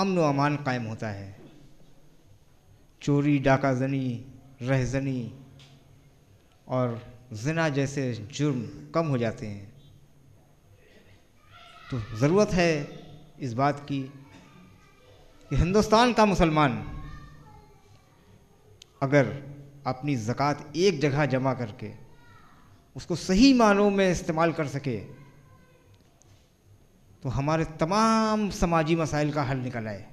अमन व अमान कायम होता है चोरी डाका जनी रहजनी और जना जैसे जुर्म कम हो जाते हैं तो ज़रूरत है इस बात की कि हिंदुस्तान का मुसलमान अगर अपनी ज़क़़त एक जगह जमा करके उसको सही मानों में इस्तेमाल कर सके तो हमारे तमाम समाजी मसाइल का हल निकल आए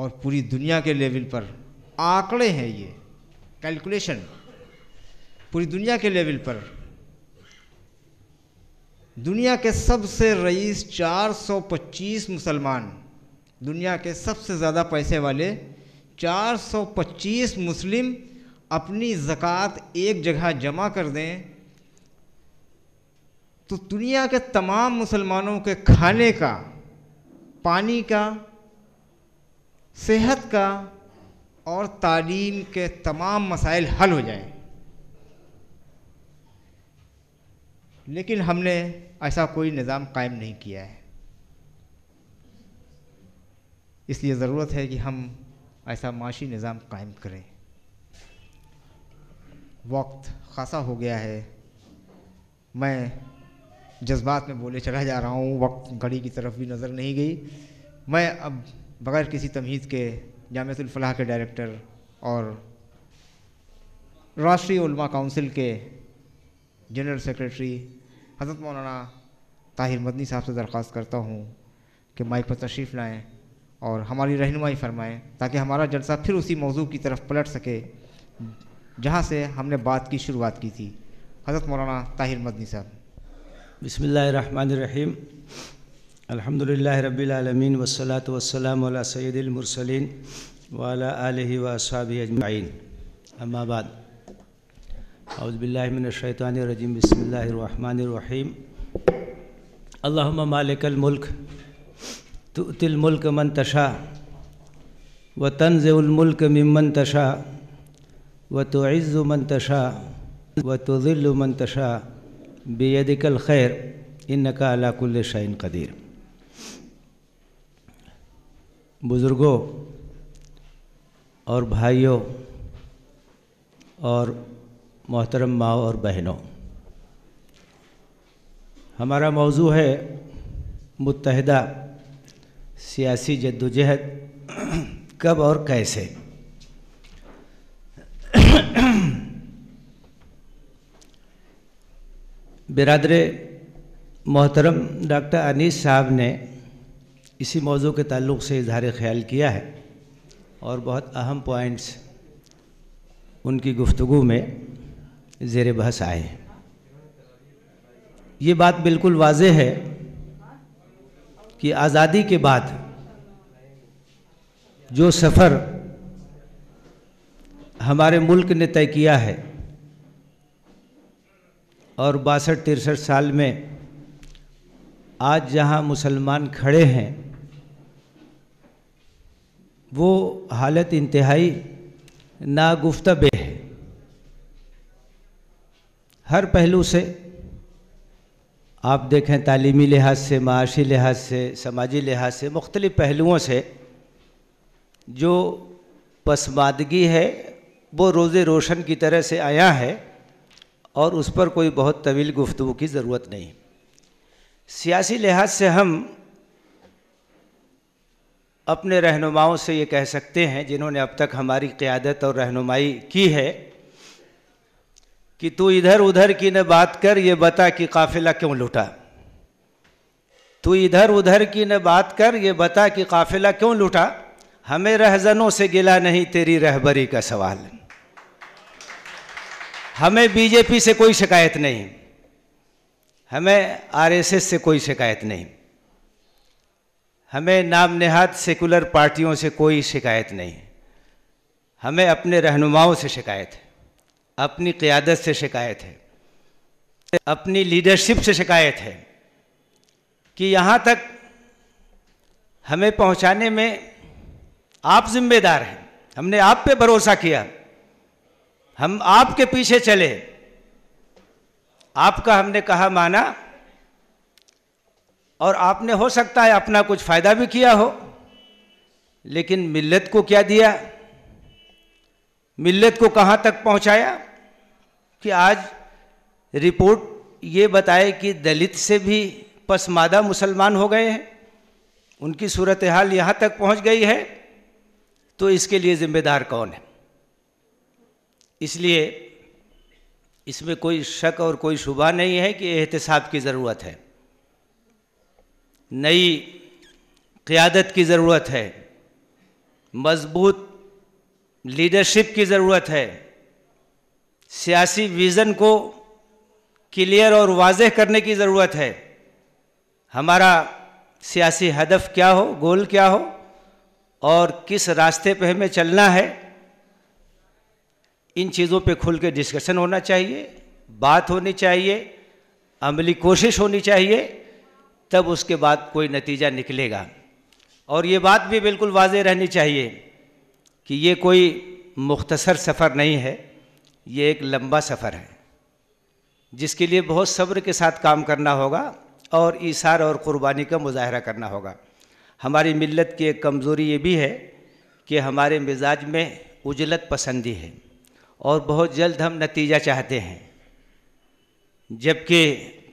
और पूरी दुनिया के लेवल पर आंकड़े हैं ये कैलकुलेशन पूरी दुनिया के लेवल पर दुनिया के सबसे रईस 425 मुसलमान दुनिया के सबसे ज़्यादा पैसे वाले 425 मुस्लिम अपनी ज़क़़त एक जगह जमा कर दें तो दुनिया के तमाम मुसलमानों के खाने का पानी का सेहत का और तालीम के तमाम मसाइल हल हो जाएं लेकिन हमने ऐसा कोई निज़ाम कायम नहीं किया है इसलिए ज़रूरत है कि हम ऐसा माशी निज़ाम कायम करें वक्त खासा हो गया है मैं जज्बात में बोले चला जा रहा हूँ वक्त घड़ी की तरफ भी नज़र नहीं गई मैं अब बग़ैर किसी तमीज़ के जामतुलफलाह के डायरेक्टर और राष्ट्रीय उलमा काउंसिल के जनरल सेक्रेटरी हज़रत मौलाना ताहिर मदनी साहब से दरख्वास्त करता हूँ कि माइक पर तशरीफ़ लाएँ और हमारी रहनुमाई फरमाएँ ताकि हमारा जलसा फिर उसी मौजू की तरफ पलट सके जहाँ से हमने बात की शुरुआत की थी हज़रत मौलाना ताहिर मदनी साहब बसमीम अल्हम्दुलिल्लाह रब्बिल आलमीन वस्सलातु वस्सलाम अला सय्यदिल मुरसलीन व अला आलिहि व असहाबि अजमईन अम्मा बाद औज़ु बिल्लाहि मिनश शैतानिर रजीम बिस्मिल्लाहिर रहमानिर रहीम अल्लाहुम्मा मालिकल मुल्क तुतिल मुल्क मन तशा व तंज़िउल मुल्क मिम्मन तशा व तुइज़्ज़ु मन तशा व तुज़िल्लु मन तशा बेदिकल खैर इन नका अलाकुल्ल शाइन कदीर बुज़ुर्गों और भाइयों और मोहतरम माओ और बहनों हमारा मौजू है मुतहदा सियासी जद्दोजहद कब और कैसे बिरादर मोहतरम डॉक्टर अनीस साहब ने इसी मौजू के तल्ल से इजहार ख्याल किया है और बहुत अहम पॉइंट्स उनकी गुफ्तु में ज़ेर बहस आए ये बात बिल्कुल वाज है कि आज़ादी के बाद जो सफ़र हमारे मुल्क ने तय किया है और बासठ तिरसठ साल में आज जहाँ मुसलमान खड़े हैं वो हालत इंतहाई नागुफ्तब है हर पहलू से आप देखें तालीमी लिहाज से माशी लिहाज से समाजी लिहाज से मुख्तलिफ़ पहलुओं से जो पसमादगी है वो रोज़ रोशन की तरह से आया है और उस पर कोई बहुत तवील गुफ्तु की ज़रूरत नहीं सियासी लिहाज से हम अपने रहनुमाओं से ये कह सकते हैं जिन्होंने अब तक हमारी क़्यादत और रहनुमाई की है कि तू इधर उधर की न बात कर ये बता कि काफ़िला क्यों लूटा तू इधर उधर की न बात कर ये बता कि काफ़िला क्यों लूटा हमें रहजनों से गिला नहीं तेरी रहबरी का सवाल हमें बीजेपी से कोई शिकायत नहीं हमें आरएसएस से कोई शिकायत नहीं हमें नाम नेहाद सेकुलर पार्टियों से कोई शिकायत नहीं हमें अपने रहनुमाओं से शिकायत है अपनी क़्यादत से शिकायत है अपनी लीडरशिप से शिकायत है कि यहाँ तक हमें पहुँचाने में आप जिम्मेदार हैं हमने आप पे भरोसा किया हम आपके पीछे चले आपका हमने कहा माना और आपने हो सकता है अपना कुछ फ़ायदा भी किया हो लेकिन मिल्लत को क्या दिया मिल्लत को कहाँ तक पहुँचाया कि आज रिपोर्ट ये बताए कि दलित से भी पसमादा मुसलमान हो गए हैं उनकी सूरत हाल यहाँ तक पहुँच गई है तो इसके लिए ज़िम्मेदार कौन है इसलिए इसमें कोई शक और कोई शुबा नहीं है कि एहतसाब की ज़रूरत है नई क़्यादत की ज़रूरत है मजबूत लीडरशिप की ज़रूरत है सियासी विज़न को क्लियर और वाजह करने की ज़रूरत है हमारा सियासी हदफ क्या हो गोल क्या हो और किस रास्ते पर हमें चलना है इन चीज़ों पे खुल के डिस्कशन होना चाहिए बात होनी चाहिए अमली कोशिश होनी चाहिए तब उसके बाद कोई नतीजा निकलेगा और ये बात भी बिल्कुल वाज रहनी चाहिए कि ये कोई मुख्तसर सफ़र नहीं है ये एक लंबा सफ़र है जिसके लिए बहुत सब्र के साथ काम करना होगा और इशार और क़ुरबानी का मुजाहरा करना होगा हमारी मिलत की एक कमज़ोरी ये भी है कि हमारे मिजाज में उजलत पसंदी है और बहुत जल्द हम नतीजा चाहते हैं जबकि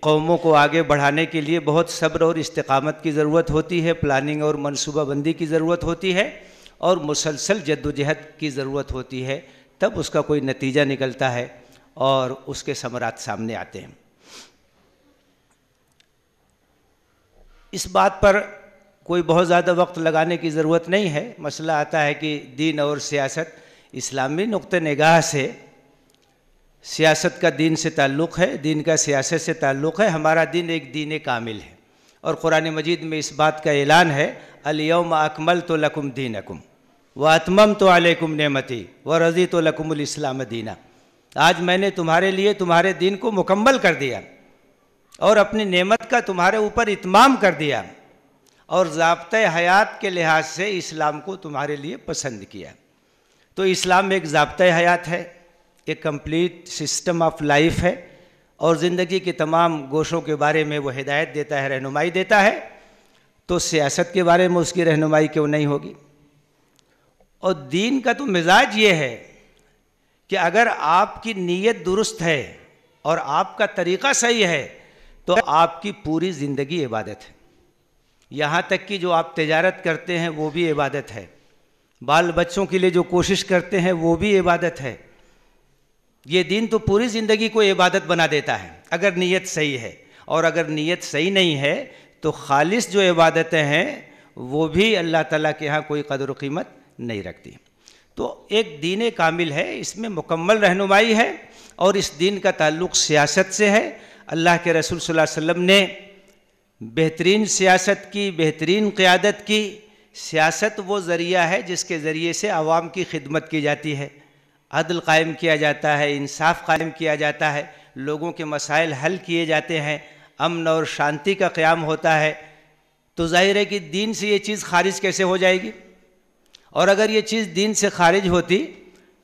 कौमों को आगे बढ़ाने के लिए बहुत सब्र और इस्तकामत की ज़रूरत होती है प्लानिंग और मनसूबाबंदी की ज़रूरत होती है और मुसलसल जद्दोजहद की ज़रूरत होती है तब उसका कोई नतीजा निकलता है और उसके समरात सामने आते हैं इस बात पर कोई बहुत ज़्यादा वक्त लगाने की ज़रूरत नहीं है मसला आता है कि दीन और सियासत इस्लामी नुक़ नगाह से सियासत का दीन से ताल्लुक़ है दीन का सियासत से ताल्लुक़ है हमारा दीन एक दीन कामिल है और क़ुरान मजीद में इस बात का ऐलान है अलियम अकमल तो लकुम दीन अकुम व आत्मम तो अलकुम नमती व रज़ी तो लकुमलाम दीना आज मैंने तुम्हारे लिए तुम्हारे दीन को मुकम्मल कर दिया और अपनी नेमत का तुम्हारे ऊपर इतमाम कर दिया और ज़बत हयात के लिहाज से इस्लाम को तुम्हारे लिए पसंद किया तो इस्लाम एक जबत हयात है एक कम्प्लीट सिस्टम ऑफ लाइफ है और ज़िंदगी के तमाम गोशों के बारे में वो हिदायत देता है रहनुमाई देता है तो सियासत के बारे में उसकी रहनुमाई क्यों नहीं होगी और दीन का तो मिजाज ये है कि अगर आपकी नीयत दुरुस्त है और आपका तरीक़ा सही है तो आपकी पूरी ज़िंदगी इबादत है यहाँ तक कि जो आप तजारत करते हैं वो भी इबादत है बाल बच्चों के लिए जो कोशिश करते हैं वो भी इबादत है ये दिन तो पूरी ज़िंदगी को इबादत बना देता है अगर नीयत सही है और अगर नीयत सही नहीं है तो खालिश जो इबादतें हैं वो भी अल्लाह ताला के यहाँ कोई कदर कीमत नहीं रखती तो एक दीन कामिल है इसमें मुकम्मल रहनुमाई है और इस दिन का ताल्लुक सियासत से है अल्लाह के रसूल सल्लल्लाहु अलैहि वसल्लम ने बेहतरीन सियासत की बेहतरीन क़्यादत की सियासत वो ज़रिया है जिसके ज़रिए से आवाम की खिदमत की जाती है अदल कायम किया जाता है इंसाफ कायम किया जाता है लोगों के मसाइल हल किए जाते हैं अमन और शांति का क़्याम होता है तो जाहिर है कि दीन से ये चीज़ खारिज कैसे हो जाएगी और अगर ये चीज़ दीन से खारिज होती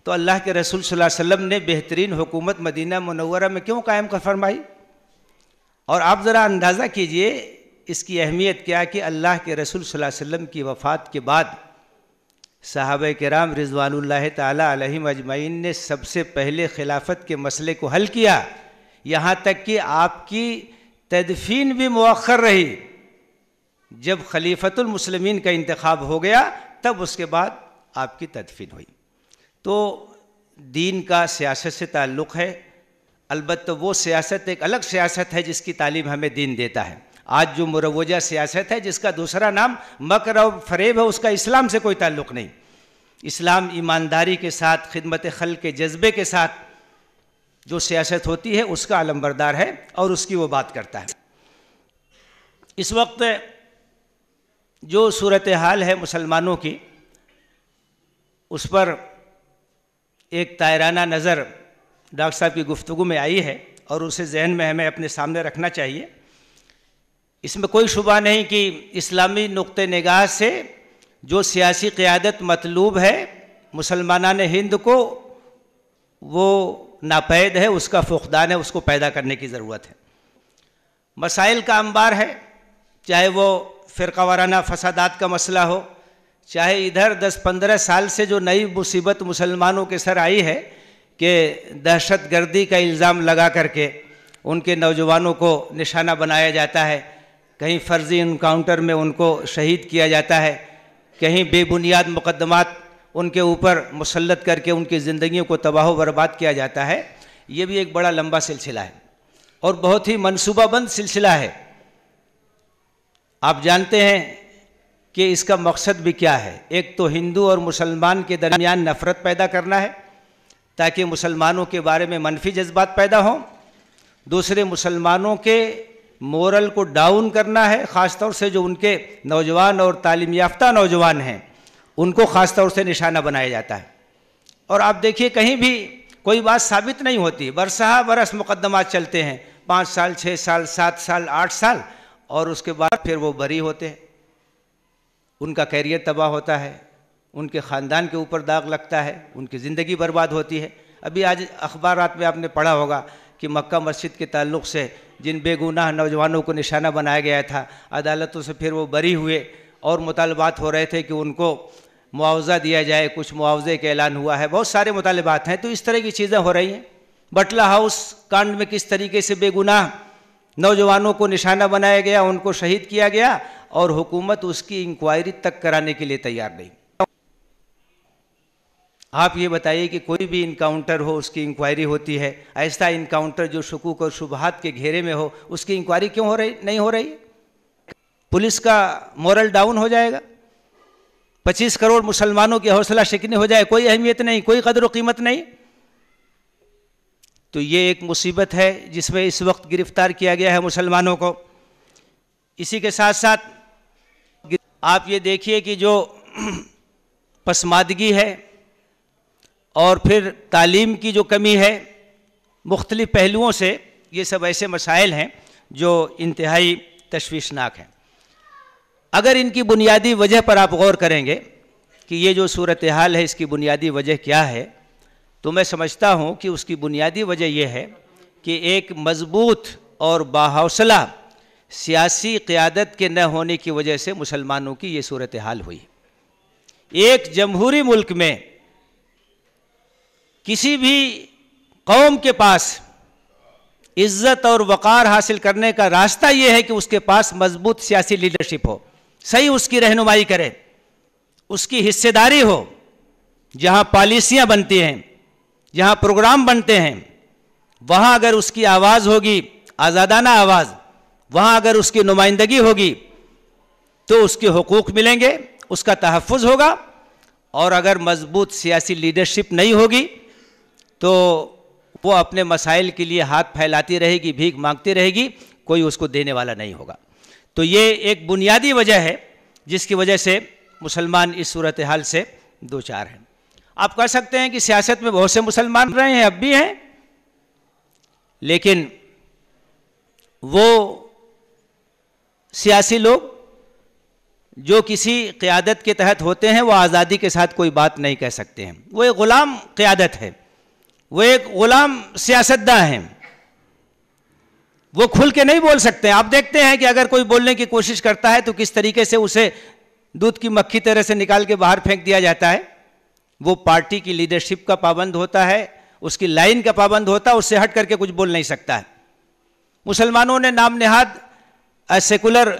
तो अल्लाह के रसूल सल्लल्लाहु अलैहि वसल्लम ने बेहतरीन हुकूमत मदीना मनवरा में क्यों कायम कर फरमाई और आप ज़रा अंदाज़ा कीजिए इसकी अहमियत क्या कि अल्लाह के रसूल सल्लल्लाहु अलैहि वसल्लम की वफ़ात के बाद साहब राम रिजवान तम अजमाइन ने सबसे पहले खिलाफत के मसले को हल किया यहाँ तक कि आपकी तदफीन भी मौखर रही जब खलीफ़तमसलमिन का इंतखब हो गया तब उसके बाद आपकी तदफीन हुई तो दीन का सियासत से ताल्लुक़ है अलबत् वो सियासत एक अलग सियासत है जिसकी तालीम हमें दीन देता है आज जो मुरवजा सियासत है जिसका दूसरा नाम मकर और फरेब है उसका इस्लाम से कोई ताल्लुक नहीं इस्लाम ईमानदारी के साथ खिदमत खल के जज्बे के साथ जो सियासत होती है उसका आलमबरदार है और उसकी वो बात करता है इस वक्त जो सूरत हाल है मुसलमानों की उस पर एक तायराना नज़र डॉक्टर साहब की गुफ्तु में आई है और उसे जहन में हमें अपने सामने रखना चाहिए इसमें कोई शुबा नहीं कि इस्लामी नुक़ निगाह से जो सियासी क़्यादत मतलूब है मुसलमान हिंद को वो नापैद है उसका फ़ुकदान है उसको पैदा करने की ज़रूरत है मसाइल का अंबार है चाहे वो फ़िरका वाराना फसादात का मसला हो चाहे इधर 10-15 साल से जो नई मुसीबत मुसलमानों के सर आई है कि दहशत गर्दी का इल्ज़ाम लगा करके उनके नौजवानों को निशाना बनाया जाता है कहीं फर्जी इनकाउंटर में उनको शहीद किया जाता है कहीं बेबुनियाद मुकदमात उनके ऊपर मुसलत करके उनकी ज़िंदगी को तबाह बर्बाद किया जाता है ये भी एक बड़ा लंबा सिलसिला है और बहुत ही मनसूबाबंद सिलसिला है आप जानते हैं कि इसका मकसद भी क्या है एक तो हिंदू और मुसलमान के दरमियान नफ़रत पैदा करना है ताकि मुसलमानों के बारे में मनफी जज्बात पैदा हों दूसरे मुसलमानों के मोरल को डाउन करना है ख़ास तौर से जो उनके नौजवान और तालीम याफ्ता नौजवान हैं उनको ख़ास तौर से निशाना बनाया जाता है और आप देखिए कहीं भी कोई बात साबित नहीं होती बरसा बरस मुकदमा चलते हैं पाँच साल छः साल सात साल आठ साल और उसके बाद फिर वो बरी होते हैं उनका कैरियर तबाह होता है उनके ख़ानदान के ऊपर दाग लगता है उनकी ज़िंदगी बर्बाद होती है अभी आज अखबार में आपने पढ़ा होगा कि मक्का मस्जिद के ताल्लुक से जिन बेगुनाह नौजवानों को निशाना बनाया गया था अदालतों से फिर वो बरी हुए और मुतालबात हो रहे थे कि उनको मुआवजा दिया जाए कुछ मुआवजे का ऐलान हुआ है बहुत सारे मुतालबात हैं तो इस तरह की चीज़ें हो रही हैं बटला हाउस कांड में किस तरीके से बेगुनाह नौजवानों को निशाना बनाया गया उनको शहीद किया गया और हुकूमत उसकी इंक्वायरी तक कराने के लिए तैयार नहीं आप ये बताइए कि कोई भी इनकाउंटर हो उसकी इंक्वायरी होती है ऐसा इनकाउंटर जो शकूक और शुभहात के घेरे में हो उसकी इंक्वायरी क्यों हो रही नहीं हो रही पुलिस का मॉरल डाउन हो जाएगा पच्चीस करोड़ मुसलमानों की हौसला शिकनी हो जाए कोई अहमियत नहीं कोई कदर कीमत नहीं तो ये एक मुसीबत है जिसमें इस वक्त गिरफ्तार किया गया है मुसलमानों को इसी के साथ साथ आप ये देखिए कि जो पसमादगी है और फिर तालीम की जो कमी है मुख्तलिफ़ पहलुओं से ये सब ऐसे मसाइल हैं जो इंतहाई तशवीशनाक हैं अगर इनकी बुनियादी वजह पर आप गौर करेंगे कि ये जो सूरत हाल है इसकी बुनियादी वजह क्या है तो मैं समझता हूँ कि उसकी बुनियादी वजह यह है कि एक मजबूत और बाहौसला सियासी क़्यादत के न होने की वजह से मुसलमानों की ये सूरत हाल हुई एक जमहूरी मुल्क में किसी भी कौम के पास इज्जत और वक़ार हासिल करने का रास्ता यह है कि उसके पास मजबूत सियासी लीडरशिप हो सही उसकी रहनुमाई करे उसकी हिस्सेदारी हो जहाँ पॉलिसियाँ बनती हैं जहाँ प्रोग्राम बनते हैं वहाँ अगर उसकी आवाज़ होगी आज़ादाना आवाज़ वहाँ अगर उसकी नुमाइंदगी होगी तो उसके हकूक़ मिलेंगे उसका तहफ़ होगा और अगर मजबूत सियासी लीडरशिप नहीं होगी तो वो अपने मसाइल के लिए हाथ फैलाती रहेगी भीख मांगती रहेगी कोई उसको देने वाला नहीं होगा तो ये एक बुनियादी वजह है जिसकी वजह से मुसलमान इस सूरत हाल से दो चार हैं आप कह सकते हैं कि सियासत में बहुत से मुसलमान रहे हैं अब भी हैं लेकिन वो सियासी लोग जो किसी क़्यादत के तहत होते हैं वो आज़ादी के साथ कोई बात नहीं कह सकते हैं वो एक ग़ुलाम क़्यादत है वो एक गुलाम सियासतदा हैं वो खुल के नहीं बोल सकते आप देखते हैं कि अगर कोई बोलने की कोशिश करता है तो किस तरीके से उसे दूध की मक्खी तरह से निकाल के बाहर फेंक दिया जाता है वो पार्टी की लीडरशिप का पाबंद होता है उसकी लाइन का पाबंद होता है उससे हट करके कुछ बोल नहीं सकता है मुसलमानों ने नाम नेहाद सेकुलर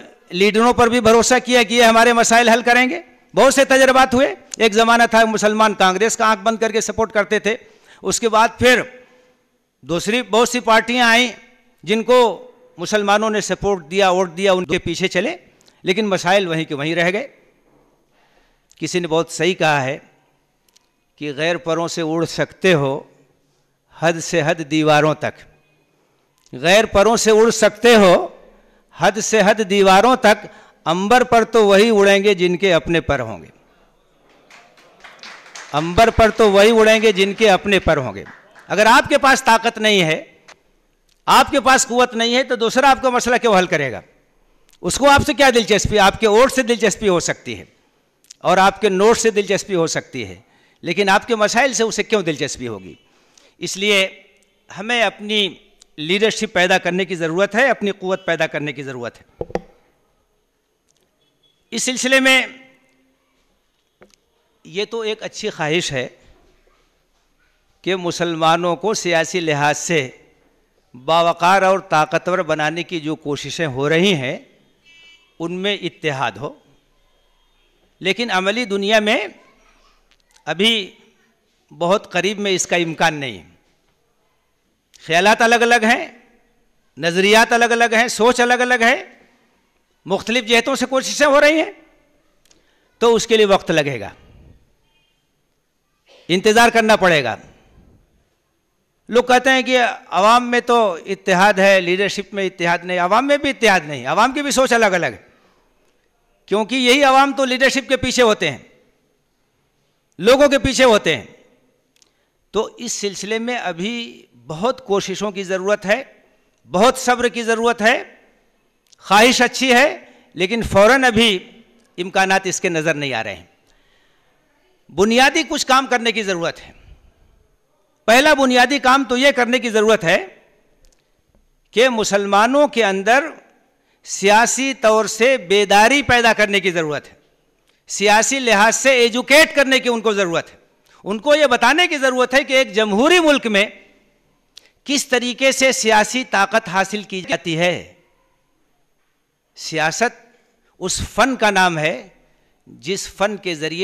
लीडरों पर भी भरोसा किया कि ये हमारे मसाइल हल करेंगे बहुत से तजर्बात हुए एक ज़माना था मुसलमान कांग्रेस का आंख बंद करके सपोर्ट करते थे उसके बाद फिर दूसरी बहुत सी पार्टियां आई जिनको मुसलमानों ने सपोर्ट दिया वोट दिया उनके पीछे चले लेकिन मसाइल वहीं के वहीं रह गए किसी ने बहुत सही कहा है कि गैर परों से उड़ सकते हो हद से हद दीवारों तक गैर परों से उड़ सकते हो हद से हद दीवारों तक अंबर पर तो वही उड़ेंगे जिनके अपने पर होंगे अंबर पर तो वही उड़ेंगे जिनके अपने पर होंगे अगर आपके पास ताकत नहीं है आपके पास कुत नहीं है तो दूसरा आपका मसला क्यों हल करेगा उसको आपसे क्या दिलचस्पी आपके ओट से दिलचस्पी हो सकती है और आपके नोट से दिलचस्पी हो सकती है लेकिन आपके मसाइल से उसे क्यों दिलचस्पी होगी इसलिए हमें अपनी लीडरशिप पैदा करने की ज़रूरत है अपनी क़वत पैदा करने की ज़रूरत है इस सिलसिले में ये तो एक अच्छी ख्वाहिश है कि मुसलमानों को सियासी लिहाज से बावकार और ताकतवर बनाने की जो कोशिशें हो रही हैं उनमें इत्तेहाद हो लेकिन अमली दुनिया में अभी बहुत करीब में इसका इम्कान नहीं है ख्यालात अलग अलग हैं नज़रियात अलग अलग हैं सोच अलग अलग है मुख्तलिफ़ जहतों से कोशिशें हो रही हैं तो उसके लिए वक्त लगेगा इंतज़ार करना पड़ेगा लोग कहते हैं कि आवाम में तो इतिहाद है लीडरशिप में इतिहाद नहीं आवाम में भी इतिहाद नहीं आवाम की भी सोच अलग अलग है क्योंकि यही आवाम तो लीडरशिप के पीछे होते हैं लोगों के पीछे होते हैं तो इस सिलसिले में अभी बहुत कोशिशों की ज़रूरत है बहुत सब्र की ज़रूरत है ख्वाहिश अच्छी है लेकिन फ़ौर अभी इम्कान इसके नज़र नहीं आ रहे हैं बुनियादी कुछ काम करने की ज़रूरत है पहला बुनियादी काम तो यह करने की ज़रूरत है कि मुसलमानों के अंदर सियासी तौर से बेदारी पैदा करने की ज़रूरत है सियासी लिहाज से एजुकेट करने की उनको ज़रूरत है उनको यह बताने की ज़रूरत है कि एक जमहूरी मुल्क में किस तरीके से सियासी ताकत हासिल की जाती है सियासत उस फ़न का नाम है जिस फ़न के ज़रिए